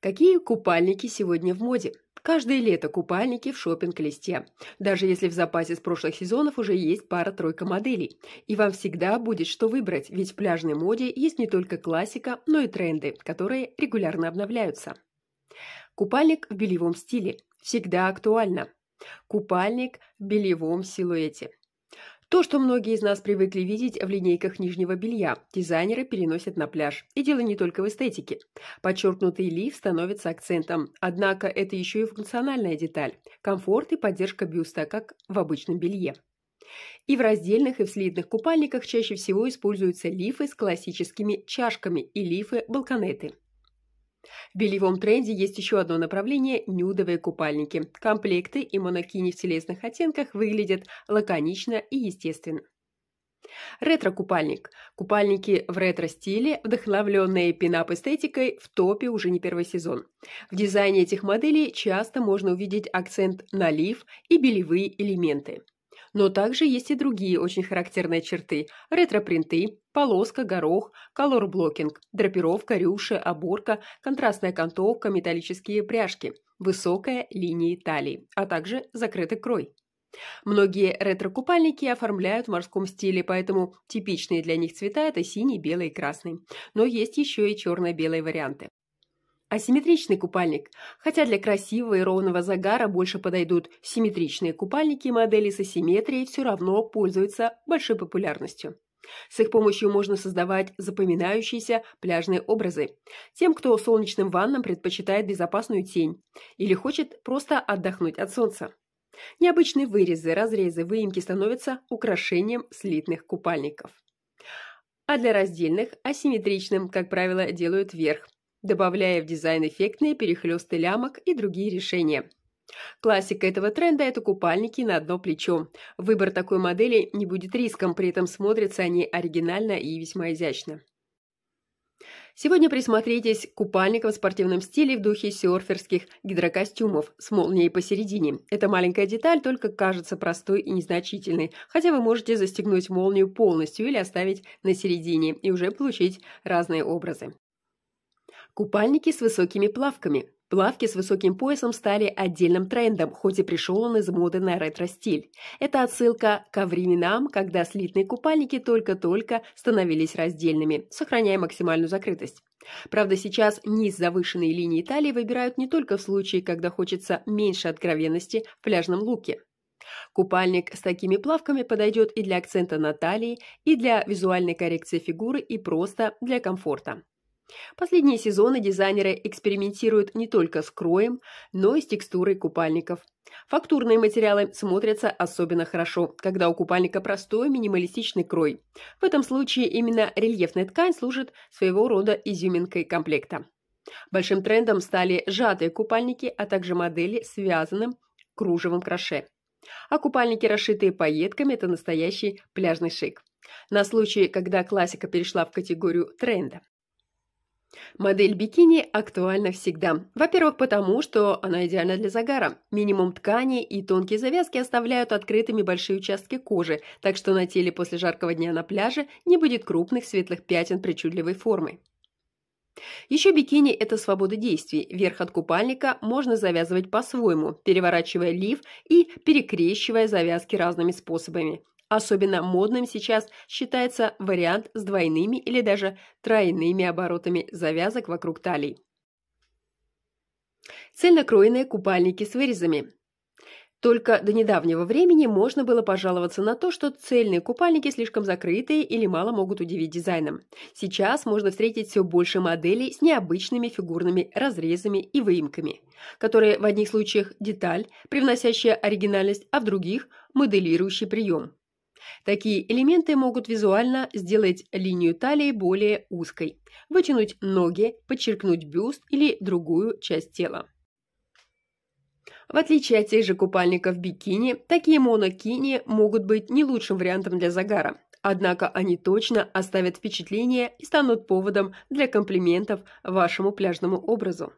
Какие купальники сегодня в моде? Каждое лето купальники в шопинг-листе, даже если в запасе с прошлых сезонов уже есть пара-тройка моделей. И вам всегда будет что выбрать, ведь в пляжной моде есть не только классика, но и тренды, которые регулярно обновляются. Купальник в бельевом стиле. Всегда актуально. Купальник в бельевом силуэте. То, что многие из нас привыкли видеть в линейках нижнего белья, дизайнеры переносят на пляж. И дело не только в эстетике. Подчеркнутый лиф становится акцентом. Однако это еще и функциональная деталь. Комфорт и поддержка бюста, как в обычном белье. И в раздельных, и в слитных купальниках чаще всего используются лифы с классическими чашками и лифы-балконеты. В бельевом тренде есть еще одно направление – нюдовые купальники. Комплекты и монокини в телесных оттенках выглядят лаконично и естественно. Ретро-купальник. Купальники в ретро-стиле, вдохновленные пинап-эстетикой, в топе уже не первый сезон. В дизайне этих моделей часто можно увидеть акцент на лиф и белевые элементы. Но также есть и другие очень характерные черты – ретро-принты, полоска, горох, колорблокинг, драпировка, рюши, оборка, контрастная окантовка, металлические пряжки, высокая линия талии, а также закрытый крой. Многие ретро-купальники оформляют в морском стиле, поэтому типичные для них цвета – это синий, белый и красный. Но есть еще и черно-белые варианты асимметричный купальник, хотя для красивого и ровного загара больше подойдут симметричные купальники, модели с асимметрией все равно пользуются большой популярностью. С их помощью можно создавать запоминающиеся пляжные образы. Тем, кто солнечным ваннам предпочитает безопасную тень или хочет просто отдохнуть от солнца. Необычные вырезы, разрезы, выемки становятся украшением слитных купальников а для раздельных асимметричным, как правило, делают верх добавляя в дизайн эффектные перехлесты лямок и другие решения. Классика этого тренда – это купальники на одно плечо. Выбор такой модели не будет риском, при этом смотрятся они оригинально и весьма изящно. Сегодня присмотритесь к купальникам в спортивном стиле в духе серферских гидрокостюмов с молнией посередине. Эта маленькая деталь только кажется простой и незначительной, хотя вы можете застегнуть молнию полностью или оставить на середине и уже получить разные образы. Купальники с высокими плавками. Плавки с высоким поясом стали отдельным трендом, хоть и пришел он из моды на ретро-стиль. Это отсылка ко временам, когда слитные купальники только-только становились раздельными, сохраняя максимальную закрытость. Правда, сейчас низ завышенной линии талии выбирают не только в случае, когда хочется меньше откровенности в пляжном луке. Купальник с такими плавками подойдет и для акцента на талии, и для визуальной коррекции фигуры, и просто для комфорта. Последние сезоны дизайнеры экспериментируют не только с кроем, но и с текстурой купальников. Фактурные материалы смотрятся особенно хорошо, когда у купальника простой минималистичный крой. В этом случае именно рельефная ткань служит своего рода изюминкой комплекта. Большим трендом стали сжатые купальники, а также модели с связанным кружевом краше. А купальники, расшитые пайетками, это настоящий пляжный шик. На случай, когда классика перешла в категорию тренда. Модель бикини актуальна всегда. Во-первых, потому что она идеальна для загара. Минимум ткани и тонкие завязки оставляют открытыми большие участки кожи, так что на теле после жаркого дня на пляже не будет крупных светлых пятен причудливой формы. Еще бикини – это свобода действий. Верх от купальника можно завязывать по-своему, переворачивая лиф и перекрещивая завязки разными способами. Особенно модным сейчас считается вариант с двойными или даже тройными оборотами завязок вокруг талии. Цельнокроенные купальники с вырезами. Только до недавнего времени можно было пожаловаться на то, что цельные купальники слишком закрытые или мало могут удивить дизайном. Сейчас можно встретить все больше моделей с необычными фигурными разрезами и выемками, которые в одних случаях деталь, привносящая оригинальность, а в других – моделирующий прием. Такие элементы могут визуально сделать линию талии более узкой, вытянуть ноги, подчеркнуть бюст или другую часть тела. В отличие от тех же купальников бикини, такие монокини могут быть не лучшим вариантом для загара. Однако они точно оставят впечатление и станут поводом для комплиментов вашему пляжному образу.